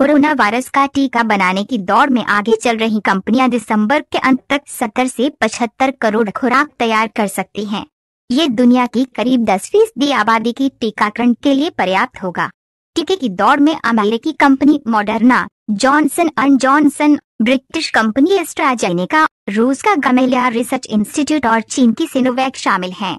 Corona virus का टीका बनाने की दौड़ में आगे चल रही कंपनियां दिसंबर के अंत तक 70 से 75 करोड़ खुराक तैयार कर सकती हैं। ये दुनिया की करीब 10 फीसदी आबादी की टीकाकरण के लिए पर्याप्त होगा टीके की दौड़ में अमेरिकी company Moderna Johnson and Johnson British company AstraZeneca रूस का गमेलिया रिसर्च इंस्टीट्यूट और चीन की सिनोवैक शामिल हैं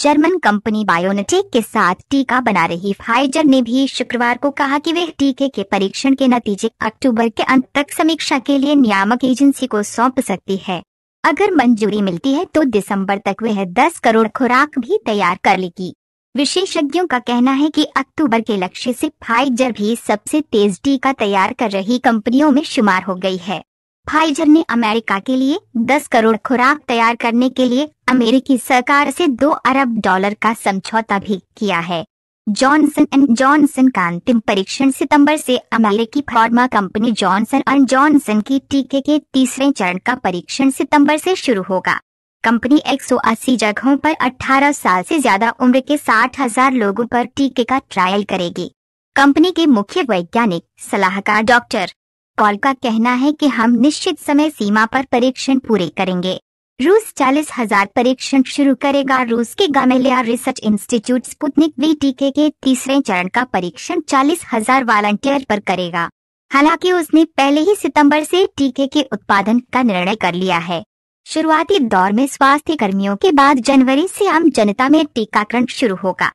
जर्मन कंपनी बायोनेटेक के साथ टीका बना रही फाइजर ने भी शुक्रवार को कहा कि वे टीके के परीक्षण के नतीजे अक्टूबर के अंत तक समीक्षा के लिए नियामक एजेंसी को सौंप सकती है अगर मंजूरी मिलती है तो दिसंबर तक वह 10 करोड़ खुराक भी तैयार कर लेगी विशेषज्ञों का कहना है कि अक्टूबर के लक्ष्य से फाइजर भी सबसे तेज टीका तैयार कर रही कंपनियों में शुमार हो गई है फाइजर ने अमेरिका के लिए 10 करोड़ खुराक तैयार करने के लिए अमेरिकी सरकार से 2 अरब डॉलर का समझौता भी किया है जॉनसन एंड जॉनसन का अंतिम परीक्षण सितंबर से अमेरिकी pharma company Johnson and Johnson की टीके के तीसरे चरण का परीक्षण सितंबर से शुरू होगा कंपनी 180 जगहों पर 18 साल से ज्यादा उम्र के 60,000 लोगों पर टीके का ट्रायल करेगी कंपनी के मुख्य वैज्ञानिक सलाहकार डॉक्टर कॉल का कहना है कि हम निश्चित समय सीमा पर परीक्षण पूरे करेंगे रूस चालीस हजार परीक्षण शुरू करेगा रूस के Gamaleya research institute Sputnik V टीके के तीसरे चरण का परीक्षण चालीस हजार वॉलंटियर पर करेगा हालांकि उसने पहले ही सितंबर से टीके के उत्पादन का निर्णय कर लिया है शुरुआती दौर में स्वास्थ्य कर्मियों के बाद जनवरी से आम जनता में टीकाकरण शुरू होगा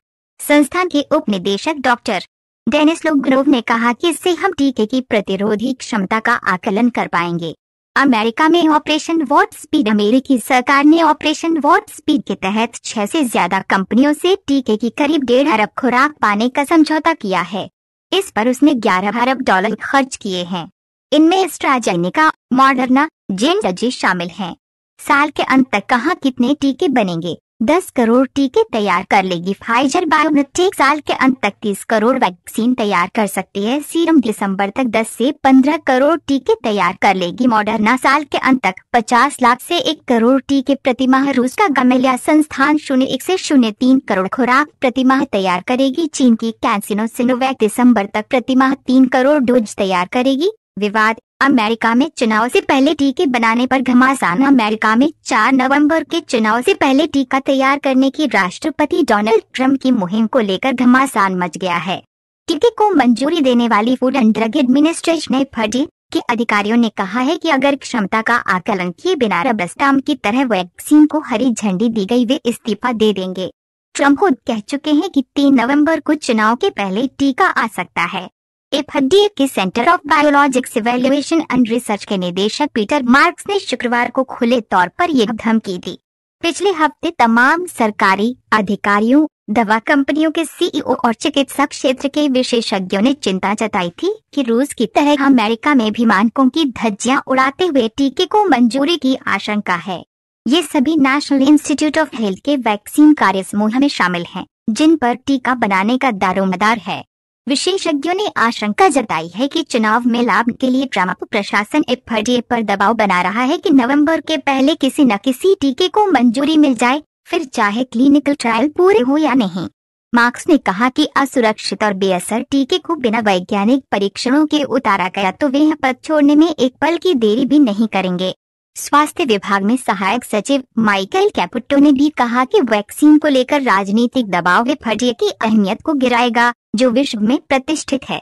संस्थान के उप निदेशक डॉक्टर डेनिस लोग्रोव ने कहा कि इससे हम टीके की प्रतिरोधी क्षमता का आकलन कर पाएंगे अमेरिका में ऑपरेशन वॉट स्पीड अमेरिकी सरकार ने ऑपरेशन वॉट स्पीड के तहत छह से ज्यादा कंपनियों से टीके की करीब डेढ़ अरब खुराक पाने का समझौता किया है इस पर उसने ग्यारह अरब डॉलर खर्च किए हैं इनमें स्ट्राजेनिका मॉडर्ना जेन शामिल हैं। साल के अंत तक कहाँ कितने टीके बनेंगे दस करोड़ टीके तैयार कर लेगी फाइजर बायोटेक साल के अंत तक तीस करोड़ वैक्सीन तैयार कर सकती है सीरम दिसंबर तक दस से पंद्रह करोड़ टीके तैयार कर लेगी मॉडर्ना साल के अंत तक पचास लाख से एक करोड़ टीके प्रतिमाह रूस का गमेलिया संस्थान शून्य एक ऐसी शून्य तीन करोड़ खुराक प्रतिमाह तैयार करेगी चीन की कैंसिनो सिनोवैक दिसम्बर तक प्रतिमाह तीन करोड़ डोज तैयार करेगी विवाद अमेरिका में चुनाव से पहले टीके बनाने पर घमासान अमेरिका में 4 नवंबर के चुनाव से पहले टीका तैयार करने की राष्ट्रपति डोनाल्ड ट्रंप की मुहिम को लेकर घमासान मच गया है टीके को मंजूरी देने वाली फूड एंड ड्रग एडमिनिस्ट्रेशन ने फर्जी के अधिकारियों ने कहा है कि अगर क्षमता का आकलन किए बिना रबस्टाम की तरह वैक्सीन को हरी झंडी दी गई वे इस्तीफा दे देंगे ट्रंप खुद कह चुके हैं कि तीन नवंबर को चुनाव के पहले टीका आ सकता है एफ के centre of biologics evaluation and research के निदेशक पीटर मार्क्स ने शुक्रवार को खुले तौर पर यह धमकी दी पिछले हफ्ते तमाम सरकारी अधिकारियों दवा कंपनियों के सीईओ e और चिकित्सा क्षेत्र के विशेषज्ञों ने चिंता जताई थी कि रूस की तरह अमेरिका में भी मानकों की धज्जियां उड़ाते हुए टीके को मंजूरी की आशंका है ये सभी नेशनल इंस्टीट्यूट ऑफ हेल्थ के वैक्सीन कार्य समूह में शामिल हैं, जिन पर टीका बनाने का दारोमदार है विशेषज्ञों ने आशंका जताई है कि चुनाव में लाभ के लिए ट्रंप प्रशासन एफडीए पर दबाव बना रहा है कि नवंबर के पहले किसी न किसी टीके को मंजूरी मिल जाए फिर चाहे क्लिनिकल ट्रायल पूरे हो या नहीं मार्क्स ने कहा कि असुरक्षित और बेअसर टीके को बिना वैज्ञानिक परीक्षणों के उतारा गया तो वे पद छोड़ने में एक पल की देरी भी नहीं करेंगे स्वास्थ्य विभाग में सहायक सचिव माइकल कैपुट्टो ने भी कहा कि वैक्सीन को लेकर राजनीतिक दबाव विफर्य की अहमियत को गिराएगा जो विश्व में प्रतिष्ठित है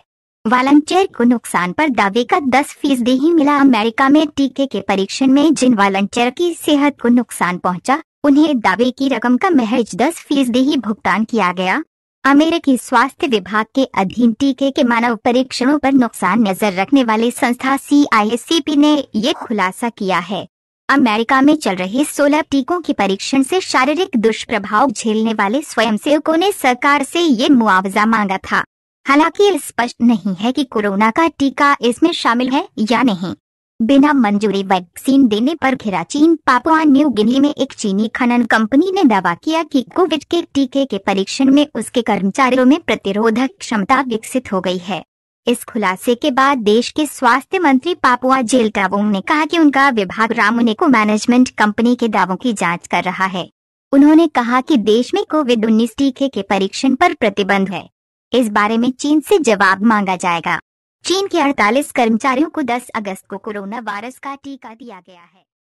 वॉलंटियर को नुकसान पर दावे का 10 फीसदी ही मिला अमेरिका में टीके के परीक्षण में जिन वॉलंटियर की सेहत को नुकसान पहुंचा, उन्हें दावे की रकम का महज 10 फीसदी ही भुगतान किया गया अमेरिकी स्वास्थ्य विभाग के अधीन टीके के मानव परीक्षणों पर नुकसान नजर रखने वाली संस्था सी ने ये खुलासा किया है अमेरिका में चल रहे 16 टीकों के परीक्षण से शारीरिक दुष्प्रभाव झेलने वाले स्वयंसेवकों ने सरकार से ये मुआवजा मांगा था हालांकि स्पष्ट नहीं है कि कोरोना का टीका इसमें शामिल है या नहीं बिना मंजूरी वैक्सीन देने पर घिरा चीन पापुआ न्यू गिनी में एक चीनी खनन कंपनी ने दावा किया कि कोविड के टीके के परीक्षण में उसके कर्मचारियों में प्रतिरोधक क्षमता विकसित हो गई है इस खुलासे के बाद देश के स्वास्थ्य मंत्री पापुआ जेल टावोंग ने कहा कि उनका विभाग को मैनेजमेंट कंपनी के दावों की जांच कर रहा है उन्होंने कहा कि देश में कोविड उन्नीस टीके के परीक्षण पर प्रतिबंध है इस बारे में चीन से जवाब मांगा जाएगा चीन के 48 कर्मचारियों को 10 अगस्त को कोरोना वायरस का टीका दिया गया है